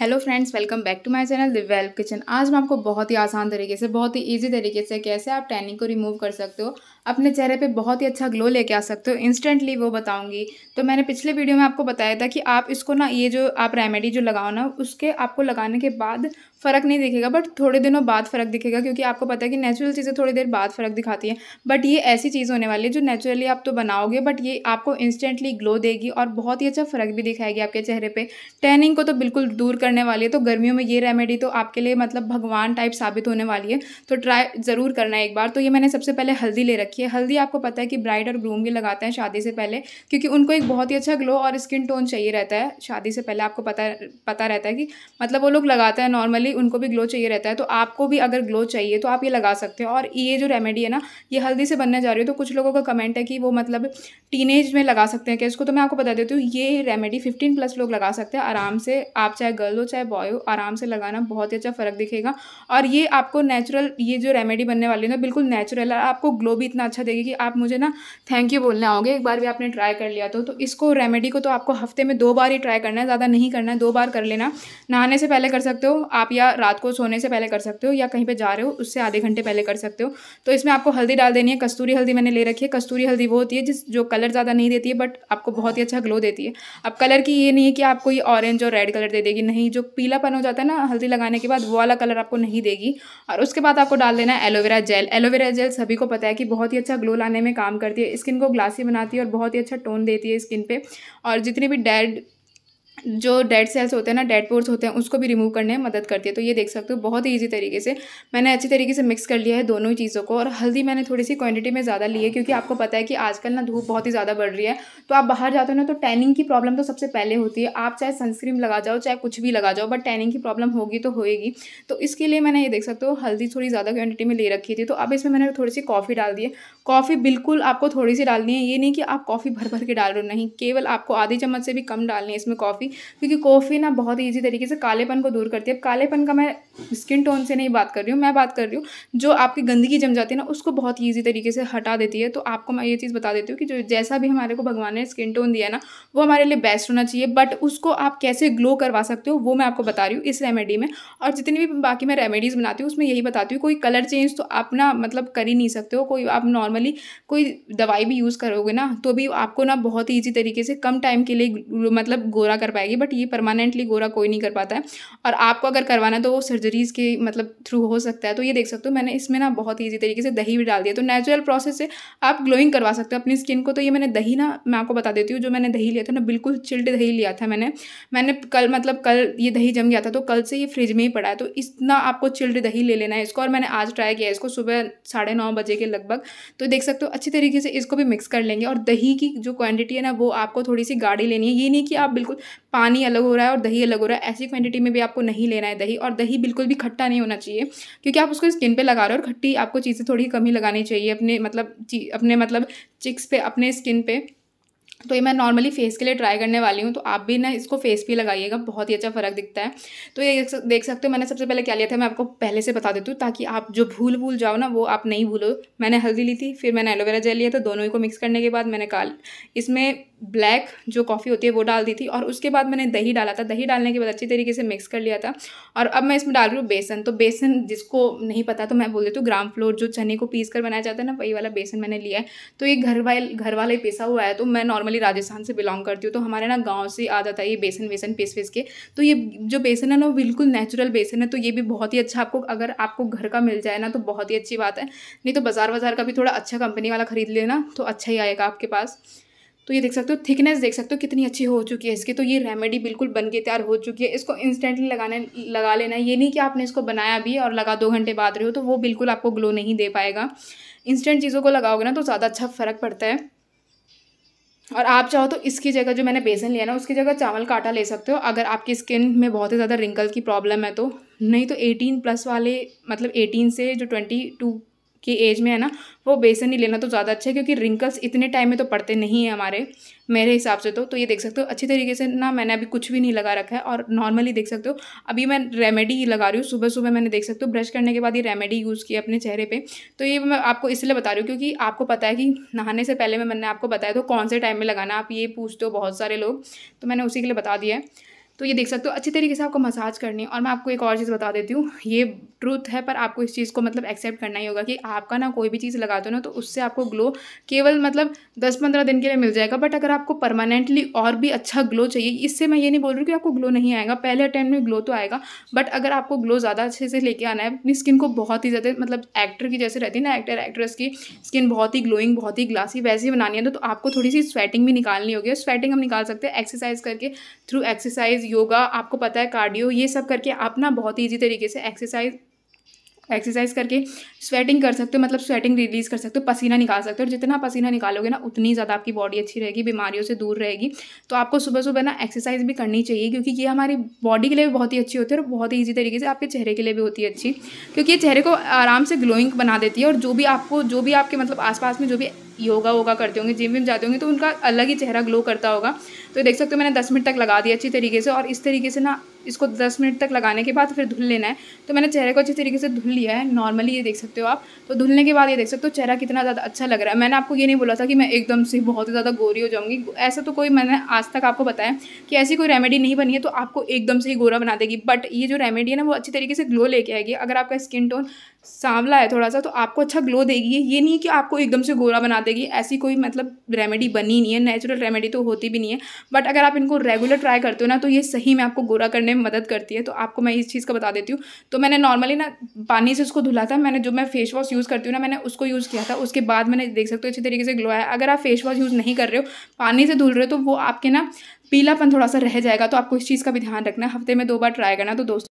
hello friends welcome back to my channel दिव्याल्व kitchen आज मैं आपको बहुत ही आसान तरीके से बहुत ही इजी तरीके से कैसे आप टैनिंग को रिमूव कर सकते हो अपने चेहरे पे बहुत ही अच्छा ग्लो लेके आ सकते हो इंस्टेंटली वो बताऊंगी तो मैंने पिछले वीडियो में आपको बताया था कि आप इसको ना ये जो आप रेमेडी जो लगाओ ना उसके आपको लगाने के बाद फ़र्क नहीं दिखेगा बट थोड़े दिनों बाद फ़र्क दिखेगा क्योंकि आपको पता है कि नेचुरल चीज़ें थोड़ी देर बाद फ़र्क दिखाती हैं बट ये ऐसी चीज़ होने वाली है जो नेचुरली आप तो बनाओगे बट ये आपको इंस्टेंटली ग्लो देगी और बहुत ही अच्छा फ़र्क भी दिखाएगी आपके चेहरे पर टैनिंग को तो बिल्कुल दूर करने वाली है तो गर्मियों में ये रेमेडी तो आपके लिए मतलब भगवान टाइप साबित होने वाली है तो ट्राई ज़रूर करना है एक बार तो ये मैंने सबसे पहले हल्दी ले रखी रखिए हल्दी आपको पता है कि ब्राइड और ग्रूम भी लगाते हैं शादी से पहले क्योंकि उनको एक बहुत ही अच्छा ग्लो और स्किन टोन चाहिए रहता है शादी से पहले आपको पता पता रहता है कि मतलब वो लोग लगाते हैं नॉर्मली उनको भी ग्लो चाहिए रहता है तो आपको भी अगर ग्लो चाहिए तो आप ये लगा सकते हो और ये जो रेमेडी है ना ये हल्दी से बनने जा रही है तो कुछ लोगों का कमेंट है कि वो मतलब टीनेज में लगा सकते हैं क्या इसको तो मैं आपको बता देती हूँ ये रेमेडी फिफ्टीन प्लस लोग लगा सकते हैं आराम से आप चाहे गर्ल हो चाहे बॉय हो आराम से लगाना बहुत ही अच्छा फ़र्क दिखेगा और ये आपको नेचुरल ये जो रेमेडी बनने वाली है ना बिल्कुल नेचुरल है आपको ग्लो भी इतना इतना अच्छा देगी कि आप मुझे ना थैंक यू बोलने आओगे एक बार भी आपने ट्राई कर लिया तो तो इसको रेमेडी को तो आपको हफ्ते में दो बार ही ट्राई करना है ज़्यादा नहीं करना है दो बार कर लेना नहाने से पहले कर सकते हो आप या रात को सोने से पहले कर सकते हो या कहीं पर जा रहे हो उससे आधे घंटे पहले कर सकते हो तो इसमें आपको हल्दी डाल देनी है कस्तूरी हल्दी मैंने ले रखी है कस्तूरी हल्दी वो होती है जिस जो कलर ज़्यादा नहीं देती है बट आपको बहुत ही अच्छा ग्लो देती है अब कलर की ये नहीं है कि आपको ये ऑरेंज और रेड कलर दे देगी नहीं जो पीलापन हो जाता है ना हल्दी लगाने के बाद वो वाला कलर आपको नहीं देगी और उसके बाद आपको डाल देना है एलोवेरा जेल एलोवेरा जेल सभी को पता है कि बहुत बहुत ही अच्छा ग्लो लाने में काम करती है स्किन को ग्लासी बनाती है और बहुत ही अच्छा टोन देती है स्किन पे और जितनी भी डेड जो डेड सेल्स होते हैं ना डेड पोर्स होते हैं उसको भी रिमूव करने में मदद करती है तो ये देख सकते हो बहुत ही ईजी तरीके से मैंने अच्छी तरीके से मिक्स कर लिया है दोनों ही चीज़ों को और हल्दी मैंने थोड़ी सी क्वांटिटी में ज़्यादा ली है क्योंकि आपको पता है कि आजकल ना धूप बहुत ही ज़्यादा बढ़ रही है तो आप बाहर जाते हो ना तो टैनिंग की प्रॉब्लम तो सबसे पहले होती है आप चाहे सनस्क्रीन लगा जाओ चाहे कुछ भी लगा जाओ बट टैनिंग की प्रॉब्लम होगी तो होएगी तो इसके लिए मैंने ये देख सकते हो हल्दी थोड़ी ज़्यादा क्वान्टिटी में ले रखी थी तो अब इसमें मैंने थोड़ी सी कॉफ़ी डाल दी है कॉफ़ी बिल्कुल आपको थोड़ी सी डालनी है ये नहीं कि आप कॉफ़ी भर भर के डाल रहे हो नहीं केवल आपको आधी चम्मच से भी कम डालनी है इसमें कॉफ़ी क्योंकि कॉफ़ी ना बहुत ईजी तरीके से कालेपन को दूर करती है अब कालेपन का मैं स्किन टोन से नहीं बात कर रही हूँ मैं बात कर रही हूँ जो आपकी गंदगी जम जाती है ना उसको बहुत ईजी तरीके से हटा देती है तो आपको मैं ये चीज़ बता देती हूँ कि जो जैसा भी हमारे को भगवान ने स्किन टोन दिया ना वो हमारे लिए बेस्ट होना चाहिए बट उसको आप कैसे ग्लो करवा सकते हो वो मैं आपको बता रही हूँ इस रेमेडी में और जितनी भी बाकी मैं रेमेडीज़ बनाती हूँ उसमें यही बताती हूँ कोई कलर चेंज तो आप ना मतलब कर ही नहीं सकते हो कोई आप नॉर्मली कोई दवाई भी यूज़ करोगे ना तो भी आपको ना बहुत ही ईजी तरीके से कम टाइम के लिए मतलब गोरा कर पाएगी बट ये परमानेंटली गोरा कोई नहीं कर पाता है और आपको अगर करवाना है तो वो सर्जरीज़ के मतलब थ्रू हो सकता है तो ये देख सकते हो मैंने इसमें ना बहुत ईजी तरीके से दही भी डाल दिया तो नेचुरल प्रोसेस से आप ग्लोइंग करवा सकते हो अपनी स्किन को तो ये मैंने दही ना मैं आपको बता देती हूँ जो मैंने दही लिया था ना बिल्कुल चिल्ड दही लिया था मैंने मैंने कल मतलब कल ये दही जम गया था तो कल से ये फ्रिज में ही पड़ा है तो इतना आपको चिल्ड दही ले लेना है इसको और मैंने आज ट्राई किया इसको सुबह साढ़े नौ बजे के लगभग तो देख सकते हो अच्छी तरीके से इसको भी मिक्स कर लेंगे और दही की जो क्वांटिटी है ना वो आपको थोड़ी सी गाढ़ी लेनी है ये नहीं कि आप बिल्कुल पानी अलग हो रहा है और दही अलग हो रहा है ऐसी क्वांटिटी में भी आपको नहीं लेना है दही और दही बिल्कुल भी खट्टा नहीं होना चाहिए क्योंकि आप उसको स्किन पे लगा रहे हो और खट्टी आपको चीज़ें थोड़ी कम ही लगानी चाहिए अपने मतलब अपने मतलब चिक्स पे अपने स्किन पे तो ये मैं नॉर्मली फेस के लिए ट्राई करने वाली हूँ तो आप भी ना इसको फेस पे लगाइएगा बहुत ही अच्छा फ़र्क दिखता है तो ये देख सकते हो मैंने सबसे पहले क्या लिया था मैं आपको पहले से बता देती हूँ ताकि आप जो भूल भूल जाओ ना वो आप नहीं भूलो मैंने हल्दी ली थी फिर मैंने एलोवेरा जेल लिया था दोनों ही को मिक्स करने के बाद मैंने काल इसमें ब्लैक जो कॉफ़ी होती है वो डाल दी थी और उसके बाद मैंने दही डाला था दही डालने के बाद अच्छी तरीके से मिक्स कर लिया था और अब मैं इसमें डाल रही हूँ बेसन तो बेसन जिसको नहीं पता तो मैं बोल देती हूँ ग्राम फ्लोर जो चने को पीस कर बनाया जाता है ना वही वाला बेसन मैंने लिया है तो ये घर वाले घर वाला ही पिसा हुआ है तो मैं नॉर्मल नॉर्मली राजस्थान से बिलोंग करती हूँ तो हमारे ना गाँव से आ जाता है ये बेसन वेसन पीस पीस के तो ये जो बेसन है ना बिल्कुल नेचुरल बेसन है तो ये भी बहुत ही अच्छा आपको अगर आपको घर का मिल जाए ना तो बहुत ही अच्छी बात है नहीं तो बाज़ार बाज़ार का भी थोड़ा अच्छा कंपनी वाला ख़रीद लेना तो अच्छा ही आएगा आपके पास तो ये देख सकते हो थिकनेस देख सकते हो कितनी अच्छी हो चुकी है इसकी तो ये रेमेडी बिल्कुल बन के तैयार हो चुकी है इसको इंस्टेंटली लगाने लगा लेना ये नहीं कि आपने इसको बनाया भी और लगा दो घंटे बाद रहे हो तो वो बिल्कुल आपको ग्लो नहीं दे पाएगा इंस्टेंट चीज़ों को लगाओगे ना तो ज़्यादा अच्छा फ़र्क पड़ता है और आप चाहो तो इसकी जगह जो मैंने बेसन लिया ना उसकी जगह चावल का आटा ले सकते हो अगर आपकी स्किन में बहुत ही ज़्यादा रिंकल की प्रॉब्लम है तो नहीं तो 18 प्लस वाले मतलब 18 से जो 22 की एज में है ना वो बेसन ही लेना तो ज़्यादा अच्छा है क्योंकि रिंकल्स इतने टाइम में तो पड़ते नहीं हैं हमारे मेरे हिसाब से तो तो ये देख सकते हो अच्छी तरीके से ना मैंने अभी कुछ भी नहीं लगा रखा है और नॉर्मली देख सकते हो अभी मैं रेमेडी ही लगा रही हूँ सुबह सुबह मैंने देख सकते हो ब्रश करने के बाद ये रेमेडी यूज़ किया अपने चेहरे पर तो ये मैं आपको इसलिए बता रही हूँ क्योंकि आपको पता है कि नहाने से पहले मैं मैंने आपको बताया तो कौन से टाइम में लगाना आप ये पूछते हो बहुत सारे लोग तो मैंने उसी के लिए बता दिया है तो ये देख सकते हो अच्छी तरीके से आपको मसाज करनी है और मैं आपको एक और चीज़ बता देती हूँ ये ट्रूथ है पर आपको इस चीज़ को मतलब एक्सेप्ट करना ही होगा कि आपका ना कोई भी चीज़ लगाते हो ना तो उससे आपको ग्लो केवल मतलब दस पंद्रह दिन के लिए मिल जाएगा बट अगर आपको परमानेंटली और भी अच्छा ग्लो चाहिए इससे मैं ये नहीं बोल रही कि आपको ग्लो नहीं आएगा पहले अटैम्प्ट में ग्लो तो आएगा बट अगर आपको ग्लो ज़्यादा अच्छे से लेके आना है अपनी स्किन को बहुत ही ज़्यादा मतलब एक्टर की जैसे रहती है ना एक्टर एक्ट्रेस की स्किन बहुत ही ग्लोइंग बहुत ही ग्लासी वैसी ही बनानी है तो आपको थोड़ी सी स्वेटिंग भी निकालनी होगी स्वेटिंग हम निकाल सकते हैं एक्सरसाइज करके थ्रू एक्सरसाइज योगा आपको पता है कार्डियो ये सब करके आप ना बहुत ईजी तरीके से एक्सरसाइज एक्सरसाइज करके स्वेटिंग कर सकते हो मतलब स्वेटिंग रिलीज कर सकते हो पसीना निकाल सकते हो और जितना पसीना निकालोगे ना उतनी ज़्यादा आपकी बॉडी अच्छी रहेगी बीमारियों से दूर रहेगी तो आपको सुबह सुबह ना एक्सरसाइज भी करनी चाहिए क्योंकि ये हमारी बॉडी के लिए भी बहुत ही अच्छी होती है और बहुत ही ईजी तरीके से आपके चेहरे के लिए भी होती है अच्छी क्योंकि ये चेहरे को आराम से ग्लोइंग बना देती है और जो भी आपको जो भी आपके मतलब आस में जो भी योगा वोगा करते होंगे जिम विम जाते होंगे तो उनका अलग ही चेहरा ग्लो करता होगा तो देख सकते हो मैंने दस मिनट तक लगा दिया अच्छी तरीके से और इस तरीके से ना इसको दस मिनट तक लगाने के बाद फिर धुल लेना है तो मैंने चेहरे को अच्छी तरीके से धुल लिया है नॉर्मली ये देख सकते हो आप तो धुलने के बाद ये देख सकते हो चेहरा कितना ज़्यादा अच्छा लग रहा है मैंने आपको ये नहीं बोला था कि मैं एकदम से बहुत ज़्यादा गोरी हो जाऊँगी ऐसा तो कोई मैंने आज तक आपको बताया कि ऐसी कोई रेमेडी नहीं बनी है तो आपको एकदम से ही गोरा बना देगी बट ये जो रेमेडी है ना वो अच्छी तरीके से ग्लो लेके आएगी अगर आपका स्किन टोन सांवला है थोड़ा सा तो आपको अच्छा ग्लो देगी ये नहीं कि आपको एकदम से गोरा बना देगी ऐसी कोई मतलब रेमेडी बनी नहीं है नेचुरल रेमेडी तो होती भी नहीं है बट अगर आप इनको रेगुलर ट्राई करते हो ना तो ये सही में आपको गोरा करने में मदद करती है तो आपको मैं इस चीज़ का बता देती हूँ तो मैंने नॉर्मली ना पानी से उसको धुला था मैंने जो मैं फेस वॉश यूज़ करती हूँ ना मैंने उसको यूज़ किया था उसके बाद मैंने देख सकते हो अच्छी तरीके से ग्लो आया अगर आप फेस वॉश यूज़ नहीं कर रहे हो पानी से धुल रहे हो तो वो आपके ना पीलापन थोड़ा सा रह जाएगा तो आपको इस चीज़ का भी ध्यान रखना हफ्ते में दो बार ट्राई करना तो दोस्तों